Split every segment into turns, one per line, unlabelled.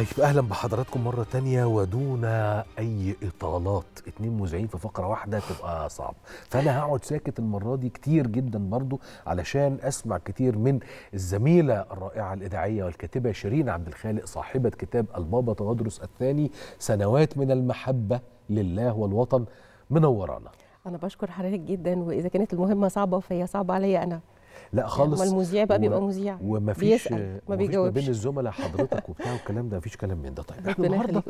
طيب اهلا بحضراتكم مره تانية ودون اي اطالات اتنين مذيعين في فقره واحده تبقى صعب فانا هقعد ساكت المره دي كتير جدا برضو علشان اسمع كتير من الزميله الرائعه الاذاعيه والكاتبه شيرين عبد الخالق صاحبه كتاب البابا تغدرس الثاني سنوات من المحبه لله والوطن منورانا
انا بشكر حضرتك جدا واذا كانت المهمه صعبه فهي صعبه عليا انا
لا يعني خالص يعني المذيع بقى بيبقى مذيع وما فيش ما بيجاوبش ما بين الزملاء حضرتك وبتاع والكلام ده ما فيش كلام من ده طيب احنا النهارده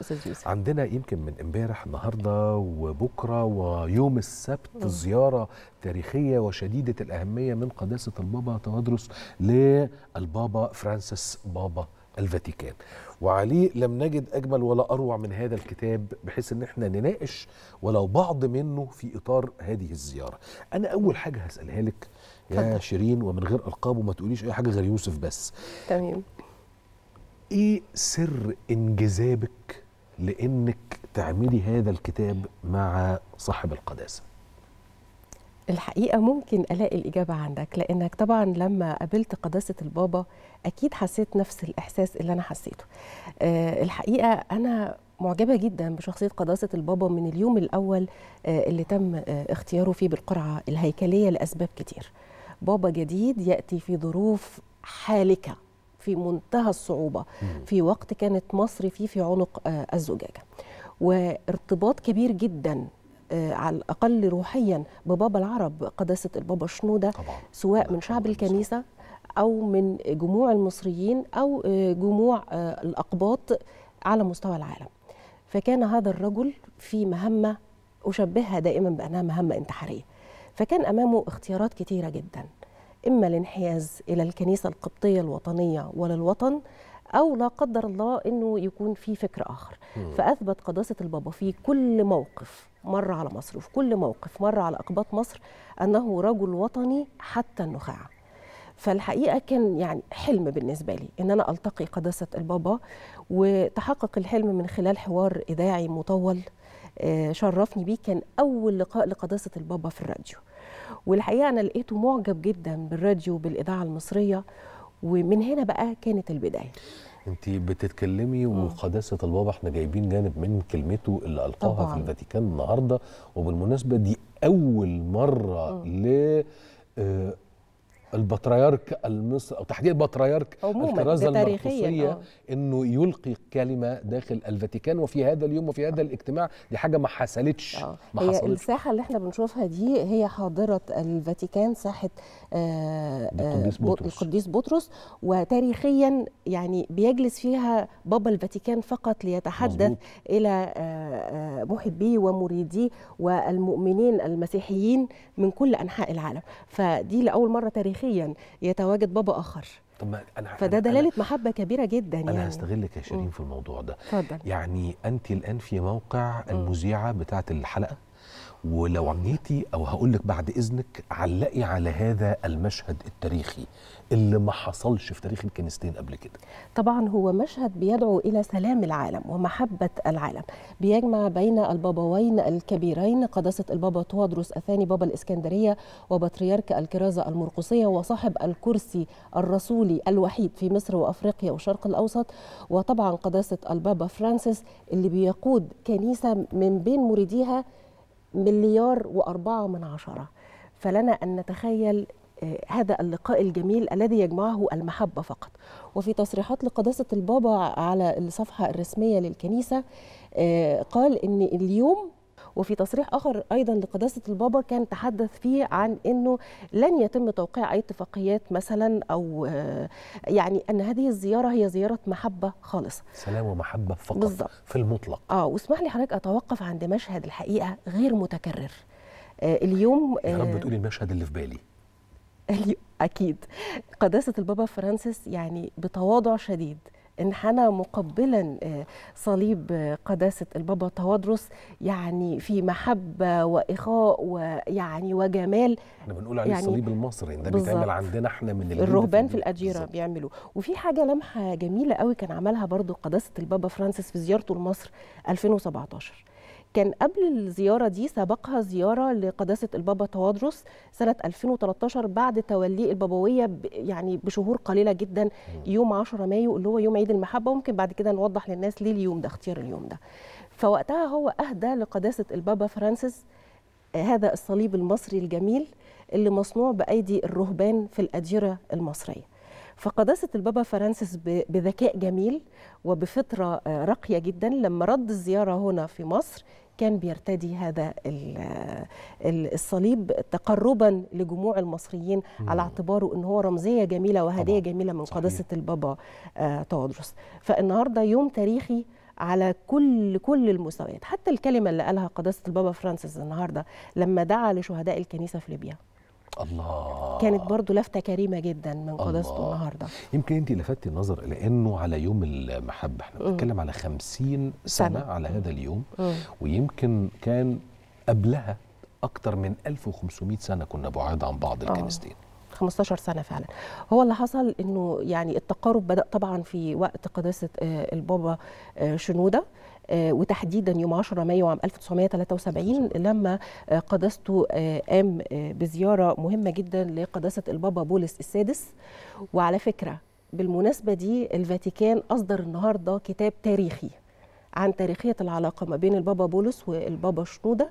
عندنا يمكن من امبارح النهارده وبكره ويوم السبت زياره تاريخيه وشديده الاهميه من قداسه البابا توادرس للبابا فرانسيس بابا الفاتيكان وعليه لم نجد اجمل ولا اروع من هذا الكتاب بحيث ان احنا نناقش ولو بعض منه في اطار هذه الزياره انا اول حاجه هسالها لك يا شيرين ومن غير القاب وما تقوليش اي حاجه غير يوسف بس تمام ايه سر انجذابك لانك تعملي هذا الكتاب مع صاحب القداسه
الحقيقه ممكن الاقي الاجابه عندك لانك طبعا لما قابلت قداسه البابا اكيد حسيت نفس الاحساس اللي انا حسيته أه الحقيقه انا معجبه جدا بشخصيه قداسه البابا من اليوم الاول آه، اللي تم آه، اختياره فيه بالقرعه الهيكليه لاسباب كتير بابا جديد يأتي في ظروف حالكة في منتهى الصعوبة في وقت كانت مصر فيه في عنق آه، الزجاجة وارتباط كبير جدا آه، على الأقل روحيا ببابا العرب قداسة البابا شنودة طبعا. سواء من شعب الكنيسة أو من جموع المصريين أو آه، جموع الأقباط على مستوى العالم فكان هذا الرجل في مهمة أشبهها دائما بأنها مهمة انتحارية فكان أمامه اختيارات كتيرة جدا إما الانحياز إلى الكنيسة القبطية الوطنية وللوطن أو لا قدر الله أنه يكون في فكر آخر فأثبت قداسة البابا في كل موقف مر على مصر وفي كل موقف مر على أقباط مصر أنه رجل وطني حتى النخاع فالحقيقه كان يعني حلم بالنسبه لي ان انا التقي قداسه البابا وتحقق الحلم من خلال حوار اذاعي مطول آه، شرفني بيه كان اول لقاء لقداسه البابا في الراديو والحقيقه انا لقيته معجب جدا بالراديو وبالاذاعه المصريه ومن هنا بقى كانت
البدايه انت بتتكلمي وقداسه البابا احنا جايبين جانب من كلمته اللي القاها طبعا. في الفاتيكان النهارده وبالمناسبه دي اول مره ل آه، البطريرك المصري او تحديد البطريرك الكرازه المصريه آه. انه يلقي كلمه داخل الفاتيكان وفي هذا اليوم وفي هذا الاجتماع دي حاجه ما حصلتش آه. ما حصلتش
الساحه اللي احنا بنشوفها دي هي حاضره الفاتيكان ساحه القديس آه، بطرس القديس بطرس وتاريخيا يعني بيجلس فيها بابا الفاتيكان فقط ليتحدث مزبوط. الى محبيه ومريديه والمؤمنين المسيحيين من كل انحاء العالم فدي لاول مره تاريخيا تاريخيا يتواجد بابا اخر طب أنا فده دلاله محبه كبيره جدا أنا يعني انا هستغلك
يا شيرين في الموضوع ده فضل. يعني انت الان في موقع المذيعه بتاعه الحلقه ولو جيتي او هقول لك بعد اذنك علقي على هذا المشهد التاريخي اللي ما حصلش في تاريخ الكنيستين قبل كده
طبعا هو مشهد بيدعو الى سلام العالم ومحبه العالم بيجمع بين البابوين الكبيرين قداسه البابا توادروس الثاني بابا الاسكندريه وبطريرك الكرازه المرقصيه وصاحب الكرسي الرسولي الوحيد في مصر وافريقيا والشرق الاوسط وطبعا قداسه البابا فرانسيس اللي بيقود كنيسه من بين مريديها مليار وأربعة من عشرة فلنا أن نتخيل آه، هذا اللقاء الجميل الذي يجمعه المحبة فقط وفي تصريحات لقداسة البابا على الصفحة الرسمية للكنيسة آه، قال أن اليوم وفي تصريح آخر أيضا لقداسة البابا كان تحدث فيه عن أنه لن يتم توقيع أي اتفاقيات مثلا أو آه، يعني أن هذه الزيارة هي زيارة محبة خالصة
سلام ومحبة فقط بالزبط. في المطلق
آه واسمح لي حضرتك أتوقف عند مشهد الحقيقة غير متكرر آه
اليوم يا رب آه، تقولي المشهد اللي في بالي
أكيد قداسة البابا فرانسيس يعني بتواضع شديد انحنى مقبلا آه، صليب آه، قداسة البابا تواضروس يعني في محبة وإخاء ويعني وجمال
احنا بنقول عليه يعني الصليب المصري ده بيتعمل عندنا احنا من الرهبان في,
في الأجيرة بيعملوا وفي حاجة لمحة جميلة قوي كان عملها برضو قداسة البابا فرانسيس في زيارته لمصر 2017 كان قبل الزيارة دي سبقها زيارة لقداسة البابا توادرس سنة 2013 بعد توليه البابوية يعني بشهور قليلة جدا يوم 10 مايو اللي هو يوم عيد المحبة ممكن بعد كده نوضح للناس ليه اليوم ده اختيار اليوم ده فوقتها هو أهدى لقداسة البابا فرانسيس آه، هذا الصليب المصري الجميل اللي مصنوع بأيدي الرهبان في الأديرة المصرية فقداسة البابا فرانسيس بذكاء جميل وبفطرة آه، راقية جدا لما رد الزيارة هنا في مصر كان بيرتدي هذا الصليب تقربا لجموع المصريين على اعتباره ان هو رمزيه جميله وهديه طبعا. جميله من قداسه البابا آه، تواضروس فالنهارده يوم تاريخي على كل كل المستويات حتى الكلمه اللي قالها قداسه البابا فرانسيس النهارده لما دعا لشهداء الكنيسه في ليبيا
الله
كانت برضو لفتة كريمة جدا من قداسته
النهاردة يمكن أنت لفتت النظر لأنه على يوم المحبة احنا بنتكلم على خمسين سنة, سنة على هذا اليوم مم. ويمكن كان قبلها أكتر من 1500 سنة كنا بعاد عن بعض آه. الكنيستين
15 سنة فعلا هو اللي حصل انه يعني التقارب بدأ طبعا في وقت قداسة آه، البابا آه، شنودة آه، وتحديدا يوم 10 مايو عام 1973 لما قداسته قام آه، آه، بزياره مهمه جدا لقداسه البابا بولس السادس وعلى فكره بالمناسبه دي الفاتيكان اصدر النهارده كتاب تاريخي عن تاريخيه العلاقه ما بين البابا بولس والبابا شنوده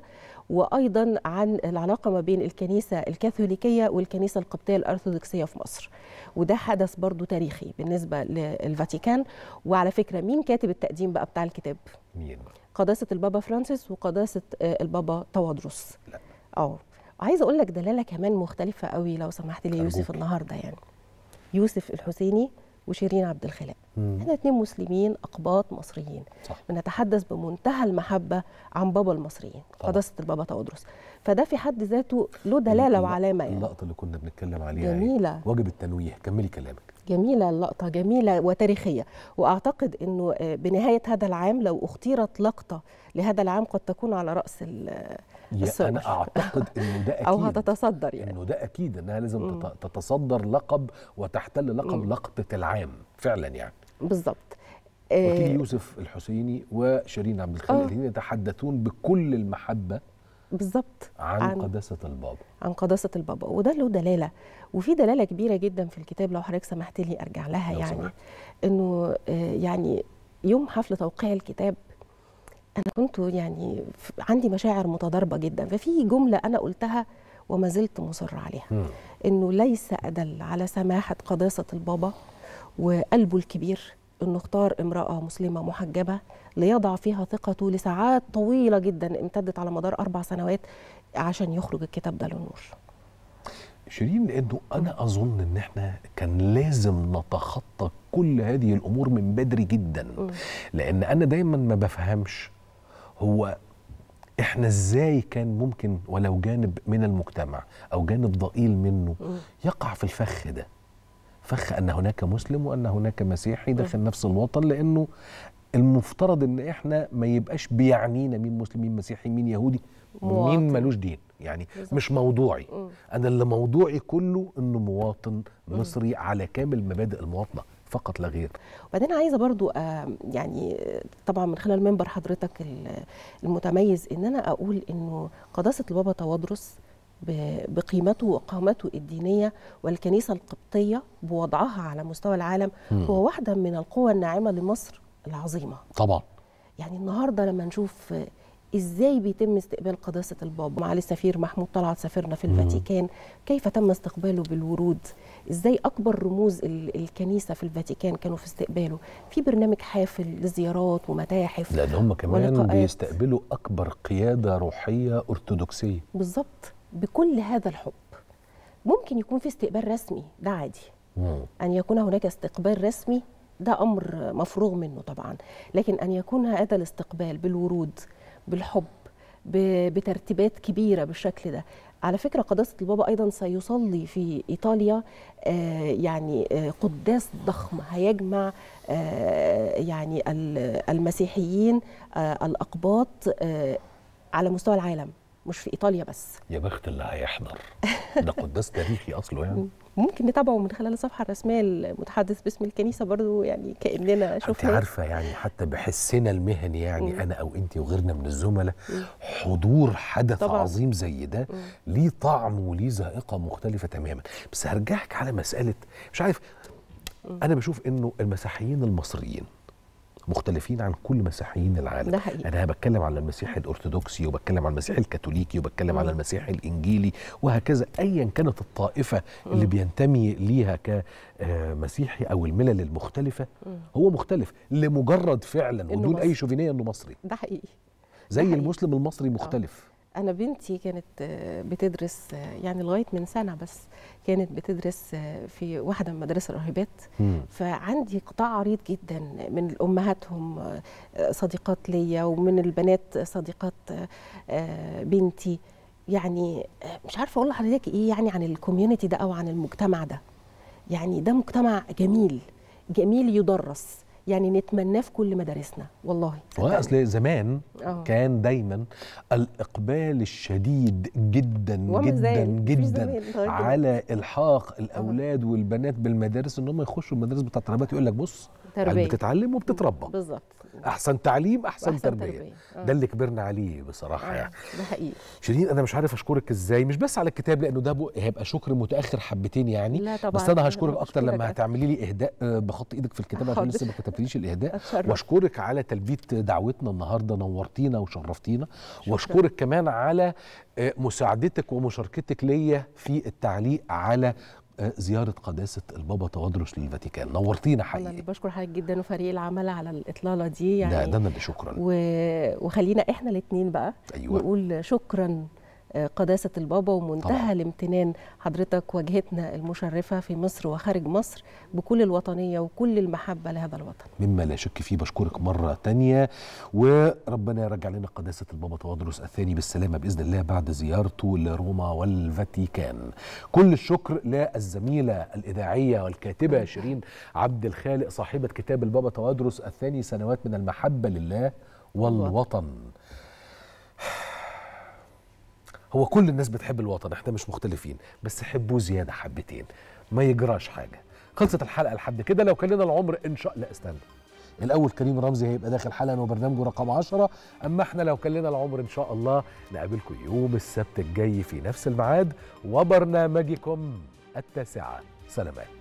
وايضا عن العلاقه ما بين الكنيسه الكاثوليكيه والكنيسه القبطيه الارثوذكسيه في مصر وده حدث برضو تاريخي بالنسبه للفاتيكان وعلى فكره مين كاتب التقديم بقى بتاع الكتاب مين قداسه البابا فرانسيس وقداسه آه، البابا توادرس لا اه عايزه اقول لك دلاله كمان مختلفه قوي لو سمحت لي يوسف النهارده يعني يوسف الحسيني وشيرين عبد الخلاق احنا اتنين مسلمين اقباط مصريين صح. بنتحدث بمنتهى المحبه عن بابا المصريين قداسه البابا تودروس فده في حد ذاته له دلاله وعلامه يعني اللقطه
اللي كنا بنتكلم عليها يعني جميله يعني. واجب التنويه كملي كلامك
جميله اللقطه جميله وتاريخيه واعتقد انه آه، بنهايه هذا العام لو اختيرت لقطه لهذا العام
قد تكون على راس السوبر انا اعتقد انه ده اكيد او هتتصدر يعني انه ده اكيد انها لازم مم. تتصدر لقب وتحتل لقب لقطه العام فعلا يعني بالظبط وكيل آه، يوسف الحسيني وشيرين عبد الخالق آه. الاثنين يتحدثون بكل المحبه
بالظبط
عن, عن قداسه البابا
عن قداسه البابا وده له دلاله وفي دلاله كبيره جدا في الكتاب لو حضرتك سمحت لي ارجع لها يعني سمحت. انه آه، يعني يوم حفل توقيع الكتاب انا كنت يعني عندي مشاعر متضاربه جدا ففي جمله انا قلتها وما زلت مصر عليها م. انه ليس ادل على سماحه قداسه البابا وقلبه الكبير انه اختار امراه مسلمه محجبه ليضع فيها ثقته لساعات طويله جدا امتدت على مدار اربع سنوات عشان يخرج الكتاب ده للنور
شيرين لانه انا اظن ان احنا كان لازم نتخطى كل هذه الامور من بدري جدا لان انا دايما ما بفهمش هو احنا ازاي كان ممكن ولو جانب من المجتمع او جانب ضئيل منه يقع في الفخ ده فخ ان هناك مسلم وان هناك مسيحي داخل نفس الوطن لانه المفترض ان احنا ما يبقاش بيعنينا مين مسلم مين مسيحي مين يهودي مين ملوش دين يعني بالزبط. مش موضوعي انا اللي موضوعي كله انه مواطن مصري على كامل مبادئ المواطنه فقط لا غير
وبعدين عايزه برضو آه، يعني طبعا من خلال منبر حضرتك المتميز ان انا اقول انه قداسه البابا توادرس بقيمته وقامته الدينيه والكنيسه القبطيه بوضعها على مستوى العالم م. هو واحده من القوى الناعمه لمصر العظيمه طبعا يعني النهارده لما نشوف ازاي بيتم استقبال قداسه البابا مع السفير محمود طلعت سفيرنا في الفاتيكان كيف تم استقباله بالورود ازاي اكبر رموز الكنيسه في الفاتيكان كانوا في استقباله في برنامج حافل لزيارات ومتاحف لان
هم كمان ولقاءات. بيستقبلوا اكبر قياده روحيه ارثوذكسيه
بالظبط بكل هذا الحب ممكن يكون في استقبال رسمي ده عادي مم. ان يكون هناك استقبال رسمي ده امر مفروغ منه طبعا لكن ان يكون هذا الاستقبال بالورود بالحب بترتيبات كبيره بالشكل ده على فكره قداسه البابا ايضا سيصلي في ايطاليا آه، يعني آه، قداس ضخم هيجمع آه، يعني المسيحيين الاقباط على مستوى العالم مش في ايطاليا بس
يا بخت اللي هيحضر ده قداس تاريخي اصله يعني
ممكن نتابعه من خلال الصفحه الرسميه المتحدث باسم الكنيسه برضو يعني كاننا شفنا انت عارفه
يعني حتى بحسنا المهني يعني مم. انا او انت وغيرنا من الزملاء حضور حدث طبعا. عظيم زي ده ليه طعم وليه ذائقه مختلفه تماما بس هرجعك على مساله مش عارف انا بشوف انه المسيحيين المصريين مختلفين عن كل مسيحيين العالم ده حقيقي. انا بتكلم على المسيح الارثوذكسي وبتكلم على المسيح الكاثوليكي وبتكلم على المسيح الانجيلي وهكذا ايا كانت الطائفه اللي بينتمي ليها كمسيحي آه، او الملل المختلفه هو مختلف لمجرد فعلا ودون اي شوفينيه انه مصري
ده حقيقي زي ده حقيقي.
المسلم المصري مختلف أوه.
انا بنتي كانت آه، بتدرس آه، يعني لغايه من سنه بس كانت بتدرس آه، في واحده من مدارس الراهبات فعندي قطاع عريض جدا من امهاتهم صديقات ليا ومن البنات صديقات بنتي يعني مش عارفه اقول لحضرتك ايه يعني عن الكوميونتي ده او عن المجتمع ده يعني ده مجتمع جميل جميل يدرس يعني نتمناه في كل مدارسنا والله
اصل زمان أوه. كان دايما الاقبال الشديد جدا جدا جدا على الحاق آه. الاولاد أوه. والبنات بالمدارس ان هم يخشوا المدارس بتاعت يقول لك بص تربية بتتعلم وبتتربى بالظبط احسن تعليم احسن, أحسن تربيه, تربية. آه. ده اللي كبرنا عليه بصراحه آه، يعني ده حقيقي شيرين انا مش عارف اشكرك ازاي مش بس على الكتاب لانه ده هيبقى شكر متاخر حبتين يعني لا طبعا بس انا هشكرك اكتر لما هتعملي لي اهداء آه، بخط ايدك في الكتاب عشان لسه ما كتبتليش الاهداء واشكرك على تلبيه دعوتنا النهارده نورتينا وشرفتينا واشكرك كمان على آه، مساعدتك ومشاركتك ليا في التعليق على زياره قداسه البابا تواضروس للفاتيكان نورتينا حقيقي
انا بشكر حضرتك جدا وفريق العمل على الاطلاله دي يعني لا ده انا اللي شكرا و... وخلينا احنا الاثنين بقى أيوة. نقول شكرا قداسة البابا ومنتهى طبعا. الامتنان حضرتك واجهتنا المشرفة في مصر وخارج مصر بكل الوطنية وكل المحبة لهذا
الوطن مما لا شك فيه بشكرك مرة ثانيه وربنا يرجع لنا قداسة البابا تواضروس الثاني بالسلامة بإذن الله بعد زيارته لروما والفاتيكان كل الشكر للزميلة الإذاعية والكاتبة شيرين عبد الخالق صاحبة كتاب البابا تواضروس الثاني سنوات من المحبة لله والوطن هو كل الناس بتحب الوطن احنا مش مختلفين بس حبوه زياده حبتين ما يجراش حاجه خلصت الحلقه لحد كده لو كان لنا العمر ان شاء الله استنى الاول كريم رمزي هيبقى داخل حلقه وبرنامجه رقم 10 اما احنا لو كان لنا العمر ان شاء الله نقابلكم يوم السبت الجاي في نفس الميعاد وبرنامجكم التاسعه سلامات